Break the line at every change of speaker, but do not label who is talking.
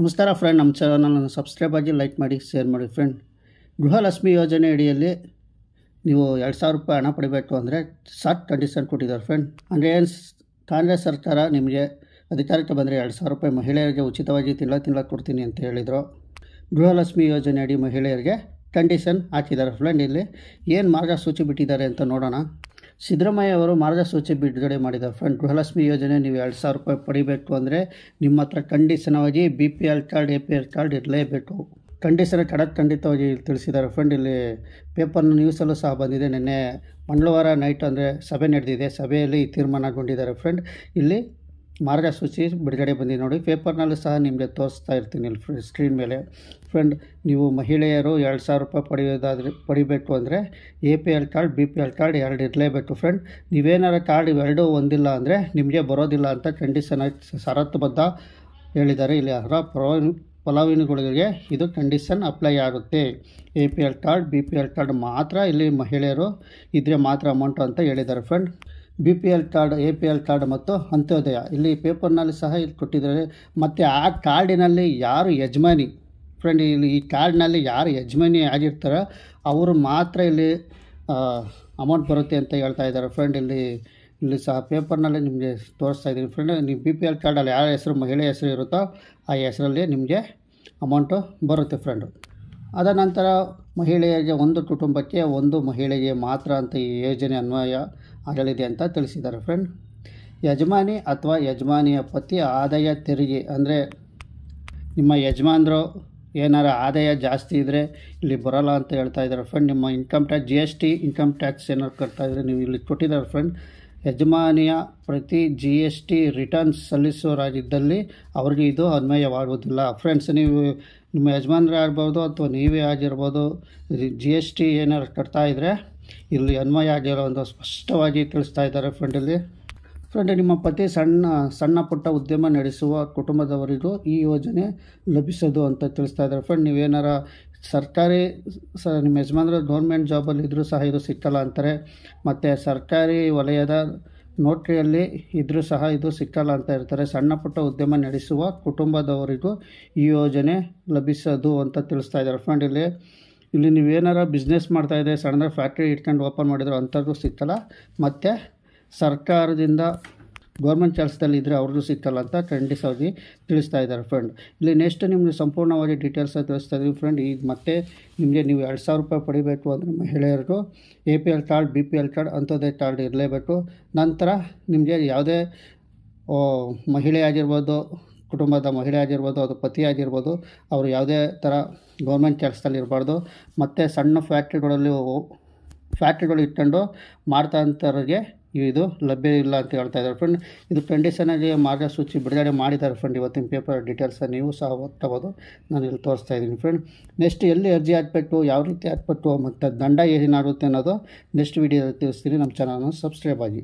ನಮಸ್ಕಾರ ಫ್ರೆಂಡ್ ನಮ್ಮ ಚಾನಲನ್ನು ಸಬ್ಸ್ಕ್ರೈಬ್ ಆಗಿ ಲೈಕ್ ಮಾಡಿ ಶೇರ್ ಮಾಡಿ ಫ್ರೆಂಡ್ ಗೃಹಲಕ್ಷ್ಮಿ ಯೋಜನೆ ಅಡಿಯಲ್ಲಿ ನೀವು ಎರಡು ಸಾವಿರ ರೂಪಾಯಿ ಹಣ ಪಡಿಬೇಕು ಅಂದರೆ ಸಾಟ್ ಕಂಡೀಷನ್ ಕೊಟ್ಟಿದ್ದಾರೆ ಫ್ರೆಂಡ್ ಅಂದರೆ ಏನು ಕಾಂಗ್ರೆಸ್ ಸರ್ಕಾರ ನಿಮಗೆ ಅಧಿಕಾರಕ್ಕೆ ಬಂದರೆ ಎರಡು ಸಾವಿರ ರೂಪಾಯಿ ಮಹಿಳೆಯರಿಗೆ ಉಚಿತವಾಗಿ ತಿಂಗಳ ತಿಂಗಳ ಕೊಡ್ತೀನಿ ಅಂತ ಹೇಳಿದರು ಗೃಹಲಕ್ಷ್ಮಿ ಯೋಜನೆ ಅಡಿ ಮಹಿಳೆಯರಿಗೆ ಕಂಡೀಷನ್ ಹಾಕಿದ್ದಾರೆ ಫ್ರೆಂಡ್ ಇಲ್ಲಿ ಏನು ಮಾರ್ಗಸೂಚಿ ಬಿಟ್ಟಿದ್ದಾರೆ ಅಂತ ನೋಡೋಣ ಸಿದ್ದರಾಮಯ್ಯ ಅವರು ಮಾರ್ಗಸೂಚಿ ಬಿಡುಗಡೆ ಮಾಡಿದ್ದಾರೆ ಫ್ರೆಂಡ್ ಗೃಹಲಕ್ಷ್ಮಿ ಯೋಜನೆ ನೀವು ಎರಡು ಸಾವಿರ ರೂಪಾಯಿ ಪಡಿಬೇಕು ಅಂದರೆ ನಿಮ್ಮ ಹತ್ರ ಖಂಡಿತವಾಗಿ B P L card A P L card ಇರಲೇಬೇಕು ಖಂಡಿತನ ಕಡ ಖಂಡಿತವಾಗಿ ತಿಳಿಸಿದ್ದಾರೆ ಫ್ರೆಂಡ್ ಇಲ್ಲಿ ಪೇಪರ್ನ ನ್ಯೂಸಲ್ಲೂ ಸಹ ಬಂದಿದೆ ನಿನ್ನೆ ಮಂಗಳವಾರ ನೈಟ್ ಅಂದರೆ ಸಭೆ ನಡೆದಿದೆ ಸಭೆಯಲ್ಲಿ ತೀರ್ಮಾನಗೊಂಡಿದ್ದಾರೆ ಫ್ರೆಂಡ್ ಇಲ್ಲಿ ಮಾರ್ಗಸೂಚಿ ಬಿಡುಗಡೆ ಬಂದಿ ನೋಡಿ ಪೇಪರ್ನಲ್ಲೂ ಸಹ ನಿಮಗೆ ತೋರಿಸ್ತಾ ಇರ್ತೀನಿ ಇಲ್ಲಿ ಸ್ಕ್ರೀನ್ ಮೇಲೆ ಫ್ರೆಂಡ್ ನೀವು ಮಹಿಳೆಯರು ಎರಡು ಸಾವಿರ ರೂಪಾಯಿ ಪಡೆಯೋದಾದ್ರೆ ಪಡಿಬೇಕು ಅಂದರೆ A P L card B P L card ಎರಡು ಇರಲೇಬೇಕು ಫ್ರೆಂಡ್ ನೀವೇನಾರ ಕಾರ್ಡ್ ಇವೆರಡೂ ಒಂದಿಲ್ಲ ಅಂದರೆ ನಿಮಗೆ ಬರೋದಿಲ್ಲ ಅಂತ ಕಂಡೀಷನ್ ಆಗಿ ಷರತ್ತುಬದ್ಧ ಹೇಳಿದ್ದಾರೆ ಇಲ್ಲಿ ಅರ್ಹ ಪಲಾವಿನಗಳಿಗೆ ಇದು ಕಂಡೀಷನ್ ಅಪ್ಲೈ ಆಗುತ್ತೆ A P L card B P L card ಮಾತ್ರ ಇಲ್ಲಿ ಮಹಿಳೆಯರು ಇದ್ರೆ ಮಾತ್ರ ಅಮೌಂಟು ಅಂತ ಹೇಳಿದ್ದಾರೆ friend B P L card A P L card ಮತ್ತು ಅಂತ್ಯೋದಯ ಇಲ್ಲಿ ಪೇಪರ್ನಲ್ಲಿ ಸಹ ಇಲ್ಲಿ ಕೊಟ್ಟಿದ್ದಾರೆ ಮತ್ತು ಆ ಕಾರ್ಡಿನಲ್ಲಿ ಯಾರು ಯಜಮಾನಿ ಫ್ರೆಂಡ್ ಇಲ್ಲಿ ಈ ಕಾರ್ಡ್ನಲ್ಲಿ ಯಾರು ಯಜಮಾನಿ ಆಗಿರ್ತಾರೋ ಅವರು ಮಾತ್ರ ಇಲ್ಲಿ ಅಮೌಂಟ್ ಬರುತ್ತೆ ಅಂತ ಹೇಳ್ತಾ ಇದ್ದಾರೆ ಫ್ರೆಂಡ್ ಇಲ್ಲಿ ಇಲ್ಲಿ ಸಹ ಪೇಪರ್ನಲ್ಲಿ ನಿಮಗೆ ತೋರಿಸ್ತಾ ಇದ್ದೀನಿ ಫ್ರೆಂಡ್ ನೀವು ಬಿ ಪಿ ಎಲ್ ಕಾರ್ಡಲ್ಲಿ ಯಾರ ಹೆಸರು ಮಹಿಳೆ ಹೆಸರು ಇರುತ್ತೋ ಆ ಹೆಸರಲ್ಲಿ ನಿಮಗೆ ಅಮೌಂಟು ಬರುತ್ತೆ ಫ್ರೆಂಡು ಅದ ನಂತರ ಮಹಿಳೆಯರಿಗೆ ಒಂದು ಕುಟುಂಬಕ್ಕೆ ಒಂದು ಮಹಿಳೆಗೆ ಮಾತ್ರ ಅಂತ ಈ ಯೋಜನೆ ಅನ್ವಯ ಆಗಲಿದೆ ಅಂತ ತಿಳಿಸಿದ್ದಾರೆ ಫ್ರೆಂಡ್ ಯಜಮಾನಿ ಅಥವಾ ಯಜಮಾನಿಯ ಪತಿ ಆದಾಯ ತೆರಿಗೆ ಅಂದರೆ ನಿಮ್ಮ ಯಜಮಾನ್ರು ಏನಾರ ಆದಾಯ ಜಾಸ್ತಿ ಇದ್ದರೆ ಇಲ್ಲಿ ಬರೋಲ್ಲ ಅಂತ ಹೇಳ್ತಾ ಇದ್ದಾರೆ ಫ್ರೆಂಡ್ ನಿಮ್ಮ income tax G S T income tax ಏನಾರು ಕಟ್ತಾ ಇದ್ದರೆ ನೀವು ಇಲ್ಲಿ ಕೊಟ್ಟಿದ್ದಾರೆ ಫ್ರೆಂಡ್ ಯಜಮಾನಿಯ ಪ್ರತಿ ಜಿ ಎಸ್ ಟಿ ರಿಟರ್ನ್ಸ್ ಸಲ್ಲಿಸೋರಾಗಿದ್ದಲ್ಲಿ ಅವ್ರಿಗೆ ಇದು ಅನ್ವಯವಾಗುವುದಿಲ್ಲ ಫ್ರೆಂಡ್ಸ್ ನೀವು ನಿಮ್ಮ ಯಜಮಾನರೇ ಆಗ್ಬೋದು ಅಥವಾ ನೀವೇ ಆಗಿರ್ಬೋದು ಜಿ ಎಸ್ ಟಿ ಏನಾರು ಕಟ್ತಾ ಇದ್ದರೆ ಇಲ್ಲಿ ಅನ್ವಯ ಆಗಿರೋ ಅಂತ ಸ್ಪಷ್ಟವಾಗಿ ತಿಳಿಸ್ತಾ ಇದ್ದಾರೆ ಫ್ರೆಂಡಲ್ಲಿ ಫ್ರೆಂಡ್ ನಿಮ್ಮ ಪತಿ ಸಣ್ಣ ಸಣ್ಣ ಪುಟ್ಟ ಉದ್ಯಮ ನಡೆಸುವ ಕುಟುಂಬದವರಿಗೂ ಈ ಯೋಜನೆ ಲಭಿಸೋದು ಅಂತ ತಿಳಿಸ್ತಾ ಇದ್ದಾರೆ ಫ್ರೆಂಡ್ ನೀವೇನಾರ ಸರ್ಕಾರಿ ಸ ನಿಮ್ಮ ಯಜಮಾನ್ರು ಗೌರ್ಮೆಂಟ್ ಜಾಬಲ್ಲಿ ಇದ್ದರೂ ಸಹ ಇದು ಸಿಕ್ಕಲ್ಲ ಅಂತಾರೆ ಮತ್ತು ಸರ್ಕಾರಿ ವಲಯದ ನೋಟ್ರಿಯಲ್ಲಿ ಇದ್ದರೂ ಸಹ ಇದು ಸಿಕ್ಕಲ್ಲ ಅಂತ ಇರ್ತಾರೆ ಸಣ್ಣ ಪುಟ್ಟ ಉದ್ಯಮ ನಡೆಸುವ ಕುಟುಂಬದವರಿಗೂ ಈ ಯೋಜನೆ ಲಭಿಸೋದು ಅಂತ ತಿಳಿಸ್ತಾ ಇದ್ದಾರೆ ಫ್ರೆಂಡ್ ಇಲ್ಲಿ ಇಲ್ಲಿ ನೀವು ಬಿಸ್ನೆಸ್ ಮಾಡ್ತಾಯಿದ್ರೆ ಸಡನ್ನಾಗಿ ಫ್ಯಾಕ್ಟ್ರಿ ಇಟ್ಕೊಂಡು ಓಪನ್ ಮಾಡಿದ್ರು ಅಂಥದ್ದು ಸಿಗ್ತಲ್ಲ ಮತ್ತು ಸರ್ಕಾರದಿಂದ ಗೌರ್ಮೆಂಟ್ ಕೆಲಸದಲ್ಲಿ ಇದ್ದರೆ ಅವ್ರದ್ದು ಸಿಗ್ತಲ್ಲ ಅಂತ ಖಂಡಿತವಾಗಿ ತಿಳಿಸ್ತಾ ಇದ್ದಾರೆ ಫ್ರೆಂಡ್ ಇಲ್ಲಿ ನೆಕ್ಸ್ಟ್ ನಿಮಗೆ ಸಂಪೂರ್ಣವಾಗಿ ಡೀಟೇಲ್ಸ್ ತಿಳಿಸ್ತಾ ಇದ್ದೀವಿ ಫ್ರೆಂಡ್ ಈಗ ಮತ್ತೆ ನಿಮಗೆ ನೀವು ಎರಡು ಸಾವಿರ ರೂಪಾಯಿ ಪಡಿಬೇಕು ಅಂದರೆ ಮಹಿಳೆಯರಿಗೂ A P L card B P L card ಅಂಥದ್ದೇ ಕಾರ್ಡ್ ಇರಲೇಬೇಕು ನಂತರ ನಿಮಗೆ ಯಾವುದೇ ಮಹಿಳೆ ಆಗಿರ್ಬೋದು ಕುಟುಂಬದ ಮಹಿಳೆ ಆಗಿರ್ಬೋದು ಅದು ಪತಿ ಆಗಿರ್ಬೋದು ಅವರು ಯಾವುದೇ ಥರ ಗೌರ್ಮೆಂಟ್ ಕೆಲಸದಲ್ಲಿ ಇರಬಾರ್ದು ಮತ್ತು ಸಣ್ಣ ಫ್ಯಾಕ್ಟ್ರಿಗಳಲ್ಲಿ ಫ್ಯಾಕ್ಟ್ರಿಗಳು ಇಟ್ಕೊಂಡು ಮಾಡ್ತಾಂಥವ್ರಿಗೆ ಇದು ಲಭ್ಯ ಇಲ್ಲ ಅಂತ ಹೇಳ್ತಾ ಇದ್ದಾರೆ ಫ್ರೆಂಡ್ ಇದು ಕಂಡೀಷನಲ್ಲಿ ಮಾರ್ಗಸೂಚಿ ಬಿಡುಗಡೆ ಮಾಡಿದ್ದಾರೆ ಫ್ರೆಂಡ್ ಇವತ್ತಿನ ಪೇಪರ್ ಡೀಟೇಲ್ಸ್ ನೀವು ಸಹ ಓದ್ಕೋಬೋದು ನಾನು ಇಲ್ಲಿ ತೋರಿಸ್ತಾ ಇದ್ದೀನಿ ಫ್ರೆಂಡ್ ನೆಕ್ಸ್ಟ್ ಎಲ್ಲಿ ಅರ್ಜಿ ಹಾಕ್ಬಿಟ್ಟು ಯಾವ ರೀತಿ ಹಾಕ್ಬಿಟ್ಟು ಮತ್ತು ದಂಡ ಏನಾಗುತ್ತೆ ಅನ್ನೋದು ನೆಕ್ಸ್ಟ್ ವೀಡಿಯೋದಲ್ಲಿ ತಿಳಿಸ್ತೀನಿ ನಮ್ಮ ಚಾನಲ್ನ ಸಬ್ಸ್ಕ್ರೈಬ್ ಆಗಿ